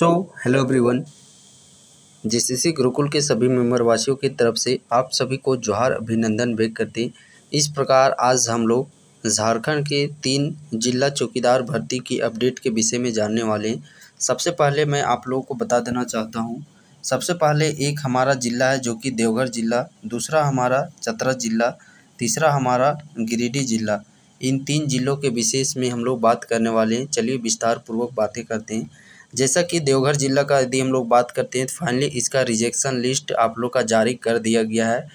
सो hello everyone JCC Gurukul के सभी member वासियों की तरफ से आप सभी को जोहार अभिनंदन भेंट करते हैं इस प्रकार आज हम लोग झारखंड के तीन जिला चौकीदार भर्ती की अपडेट के विषय में जानने वाले हैं सबसे पहले मैं आप लोगों को बता देना चाहता हूँ सबसे पहले एक हमारा जिला है जो कि देवघर जिला दूसरा हमारा चतरा जिला तीसरा हमारा गिरिडीह जिला इन तीन जिलों के विशेष में हम लोग बात करने वाले हैं चलिए विस्तार पूर्वक बातें करते हैं जैसा कि देवघर जिला का यदि हम लोग बात करते हैं तो फाइनली इसका रिजेक्शन लिस्ट आप लोग का जारी कर दिया गया है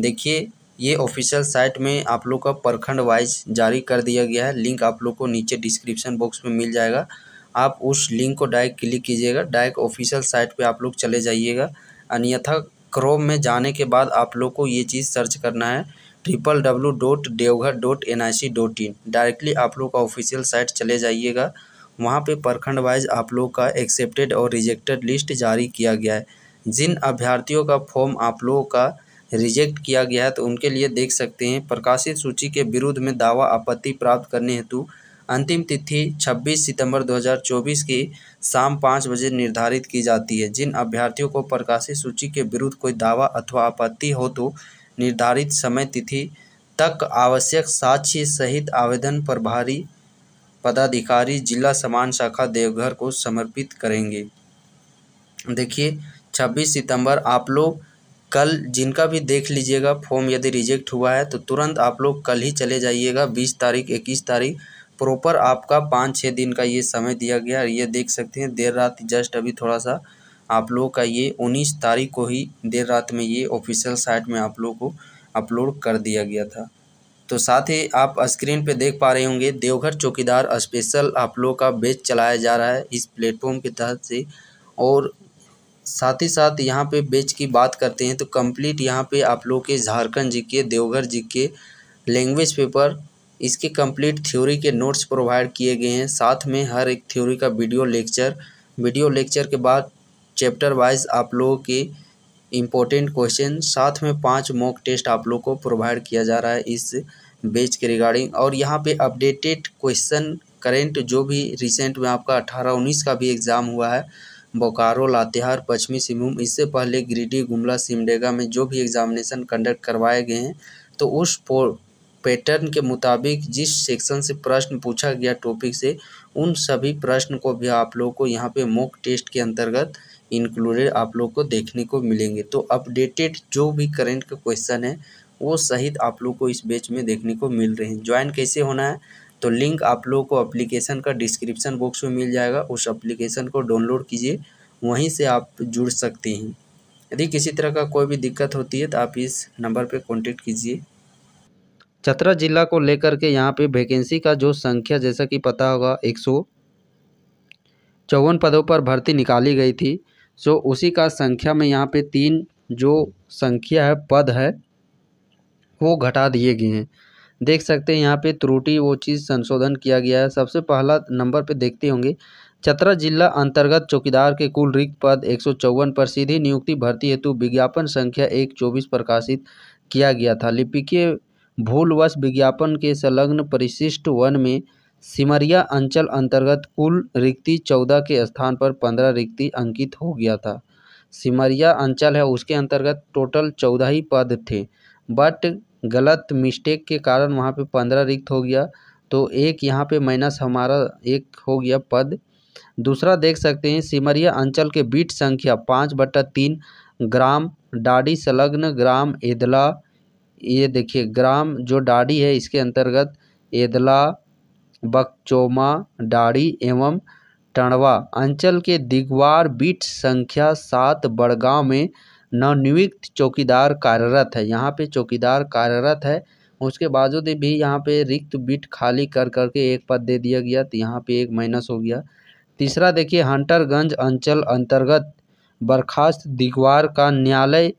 देखिए ये ऑफिशियल साइट में आप लोग का प्रखंड वाइज जारी कर दिया गया है लिंक आप लोग को नीचे डिस्क्रिप्शन बॉक्स में मिल जाएगा आप उस लिंक को डायरेक्ट क्लिक कीजिएगा डायरेक्ट ऑफिशियल साइट पे आप लोग चले जाइएगा अन्यथा क्रोम में जाने के बाद आप लोग को ये चीज़ सर्च करना है triple W dot Deoghar dot N I C dot in directly आप लोग का ऑफिशियल साइट चले जाइएगा वहाँ पे प्रखंड वाइज आप लोग का एक्सेप्टेड और रिजेक्टेड लिस्ट जारी किया गया है जिन अभ्यर्थियों का फॉर्म आप लोगों का रिजेक्ट किया गया है तो उनके लिए देख सकते हैं प्रकाशित सूची के विरुद्ध में दावा आपत्ति प्राप्त करने हेतु अंतिम तिथि 26 सितंबर 2024 की शाम पाँच बजे निर्धारित की जाती है जिन अभ्यर्थियों को प्रकाशित सूची के विरुद्ध कोई दावा अथवा आपत्ति हो तो निर्धारित समय तिथि तक आवश्यक साक्ष्य सहित आवेदन प्रभारी पदाधिकारी जिला समान शाखा देवघर को समर्पित करेंगे देखिए 26 सितंबर आप लोग कल जिनका भी देख लीजिएगा फॉर्म यदि रिजेक्ट हुआ है तो तुरंत आप लोग कल ही चले जाइएगा बीस तारीख इक्कीस तारीख प्रॉपर आपका पाँच छः दिन का ये समय दिया गया है ये देख सकते हैं देर रात जस्ट अभी थोड़ा सा आप लोगों का ये उन्नीस तारीख को ही देर रात में ये ऑफिशियल साइट में आप लोगों को अपलोड कर दिया गया था तो साथ ही आप स्क्रीन पे देख पा रहे होंगे देवघर चौकीदार स्पेशल आप लोग का बेच चलाया जा रहा है इस प्लेटफॉर्म के तहत से और साथ ही साथ यहाँ पे बेच की बात करते हैं तो कंप्लीट यहाँ पे आप लोग के झारखंड जी के Deoghar G K language paper इसके कंप्लीट थ्योरी के नोट्स प्रोवाइड किए गए हैं साथ में हर एक थ्योरी का वीडियो लेक्चर वीडियो लेक्चर के बाद चैप्टर वाइज आप लोगों के इम्पोर्टेंट क्वेश्चन साथ में पाँच मॉक टेस्ट आप लोग को प्रोवाइड किया जा रहा है इस बेच के रिगार्डिंग और यहाँ पे अपडेटेड क्वेश्चन करेंट जो भी रिसेंट में आपका अठारह उन्नीस का भी एग्ज़ाम हुआ है बोकारो लातेहार पश्चिमी सिंहभूम इससे पहले गिरिडीह गुमला सिमडेगा में जो भी एग्ज़ामिनेशन कंडक्ट करवाए गए हैं तो उस पैटर्न के मुताबिक जिस सेक्शन से प्रश्न पूछा गया टॉपिक से उन सभी प्रश्न को भी आप लोगों को यहाँ पे मॉक टेस्ट के अंतर्गत इंक्लूडेड आप लोग को देखने को मिलेंगे तो अपडेटेड जो भी करेंट का क्वेश्चन है वो सहित आप लोग को इस बेच में देखने को मिल रहे हैं ज्वाइन कैसे होना है तो लिंक आप लोगों को अप्लीकेशन का डिस्क्रिप्शन बॉक्स में मिल जाएगा उस एप्लीकेशन को डाउनलोड कीजिए वहीं से आप जुड़ सकते हैं यदि किसी तरह का कोई भी दिक्कत होती है तो आप इस नंबर पर कॉन्टेक्ट कीजिए चतरा जिला को लेकर के यहाँ पे वैकेंसी का जो संख्या जैसा कि पता होगा एक सौ चौवन पदों पर भर्ती निकाली गई थी सो उसी का संख्या में यहाँ पे तीन जो संख्या है पद है वो घटा दिए गए हैं देख सकते हैं यहाँ पे त्रुटि वो चीज़ संशोधन किया गया है सबसे पहला नंबर पे देखते होंगे चतरा जिला अंतर्गत चौकीदार के कुल रिक्त पद एक पर सीधी नियुक्ति भर्ती हेतु विज्ञापन संख्या एक चौबीस प्रकाशित किया गया था लिपिकीय भूलवश विज्ञापन के संलग्न परिशिष्ट वन में सिमरिया अंचल अंतर्गत कुल रिक्ति चौदह के स्थान पर पंद्रह रिक्ति अंकित हो गया था सिमरिया अंचल है उसके अंतर्गत टोटल चौदह ही पद थे बट गलत मिस्टेक के कारण वहाँ पे पंद्रह रिक्त हो गया तो एक यहाँ पे माइनस हमारा एक हो गया पद दूसरा देख सकते हैं सिमरिया अंचल के बीट संख्या पाँच बट्टा तीन ग्राम डाडी संलग्न ग्राम एदला ये देखिए ग्राम जो डाडी है इसके अंतर्गत एदला बकचोमा डाड़ी एवं टणवा अंचल के दिगवार बीट संख्या सात बड़गांव में नवनियुक्त चौकीदार कार्यरत है यहाँ पे चौकीदार कार्यरत है उसके बावजूद भी यहाँ पे रिक्त बीट खाली कर करके एक पद दे दिया गया तो यहाँ पे एक माइनस हो गया तीसरा देखिए हंटरगंज अंचल अंतर्गत बर्खास्त दिगवार का न्यायालय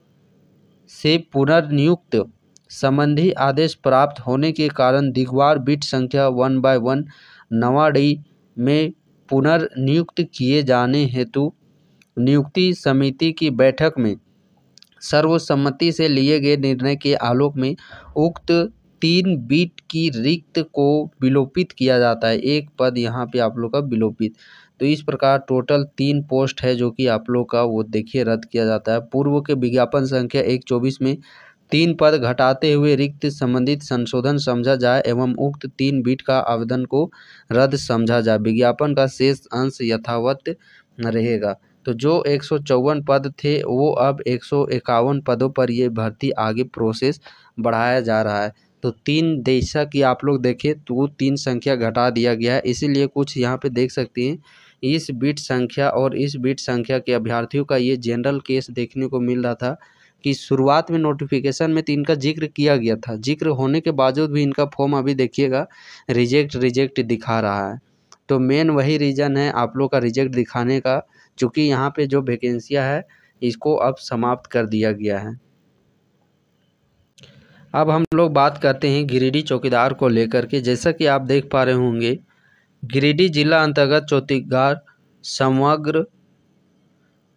से पुनर्नियुक्त संबंधी आदेश प्राप्त होने के कारण दिगवार बिट संख्या वन बाय वन नवाड़ी में पुनर्नियुक्त किए जाने हेतु नियुक्ति समिति की बैठक में सर्वसम्मति से लिए गए निर्णय के आलोक में उक्त तीन बीट की रिक्त को विलोपित किया जाता है एक पद यहाँ पे आप लोग का विलोपित तो इस प्रकार टोटल तीन पोस्ट है जो कि आप लोग का वो देखिए रद्द किया जाता है पूर्व के विज्ञापन संख्या एक चौबीस में तीन पद घटाते हुए रिक्त संबंधित संशोधन समझा जाए एवं उक्त तीन बीट का आवेदन को रद्द समझा जाए विज्ञापन का शेष अंश यथावत रहेगा तो जो एक पद थे वो अब एक पदों पर ये भर्ती आगे प्रोसेस बढ़ाया जा रहा है तो तीन देशा की आप लोग देखें तो तीन संख्या घटा दिया गया है इसीलिए कुछ यहाँ पे देख सकते हैं इस बीट संख्या और इस बीट संख्या के अभ्यर्थियों का ये जनरल केस देखने को मिल रहा था कि शुरुआत में नोटिफिकेशन में तो इनका जिक्र किया गया था जिक्र होने के बावजूद भी इनका फॉर्म अभी देखिएगा रिजेक्ट रिजेक्ट दिखा रहा है तो मेन वही रीज़न है आप लोग का रिजेक्ट दिखाने का चूँकि यहाँ पर जो वेकेंसियाँ है इसको अब समाप्त कर दिया गया है अब हम लोग बात करते हैं गिरिडीह चौकीदार को लेकर के जैसा कि आप देख पा रहे होंगे गिरिडीह जिला अंतर्गत चौकीदार समग्र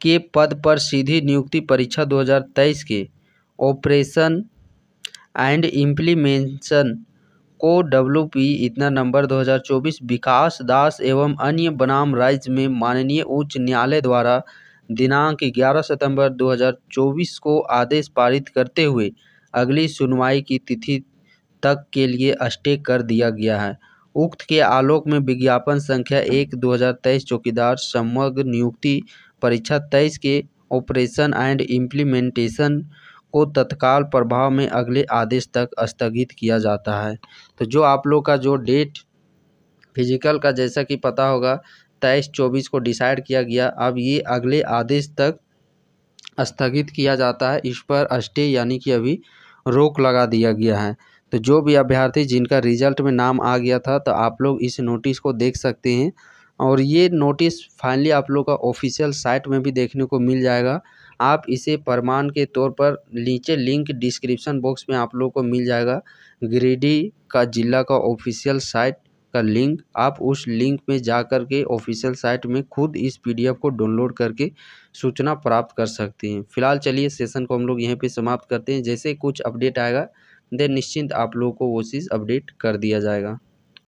के पद पर सीधी नियुक्ति परीक्षा 2023 के ऑपरेशन एंड इम्प्लीमेंशन को डब्ल्यू पी इतना नंबर 2024 विकास दास एवं अन्य बनाम राज्य में माननीय उच्च न्यायालय द्वारा दिनांक 11 सितंबर 2024 को आदेश पारित करते हुए अगली सुनवाई की तिथि तक के लिए स्टे कर दिया गया है उक्त के आलोक में विज्ञापन संख्या एक दो हज़ार तेईस चौकीदार समग्र नियुक्ति परीक्षा तेईस के ऑपरेशन एंड इम्प्लीमेंटेशन को तत्काल प्रभाव में अगले आदेश तक स्थगित किया जाता है तो जो आप लोग का जो डेट फिजिकल का जैसा कि पता होगा तेईस चौबीस को डिसाइड किया गया अब ये अगले आदेश तक स्थगित किया जाता है इस पर स्टे यानी कि अभी रोक लगा दिया गया है तो जो भी अभ्यर्थी जिनका रिजल्ट में नाम आ गया था तो आप लोग इस नोटिस को देख सकते हैं और ये नोटिस फाइनली आप लोग का ऑफिशियल साइट में भी देखने को मिल जाएगा आप इसे प्रमाण के तौर पर नीचे लिंक डिस्क्रिप्शन बॉक्स में आप लोग को मिल जाएगा गिरिडीह का ज़िला का ऑफिशियल साइट का लिंक आप उस लिंक में जा कर के ऑफिशियल साइट में खुद इस पीडीएफ को डाउनलोड करके सूचना प्राप्त कर सकते हैं फिलहाल चलिए सेशन को हम लोग यहीं पे समाप्त करते हैं जैसे कुछ अपडेट आएगा देन निश्चिंत आप लोगों को वो चीज़ अपडेट कर दिया जाएगा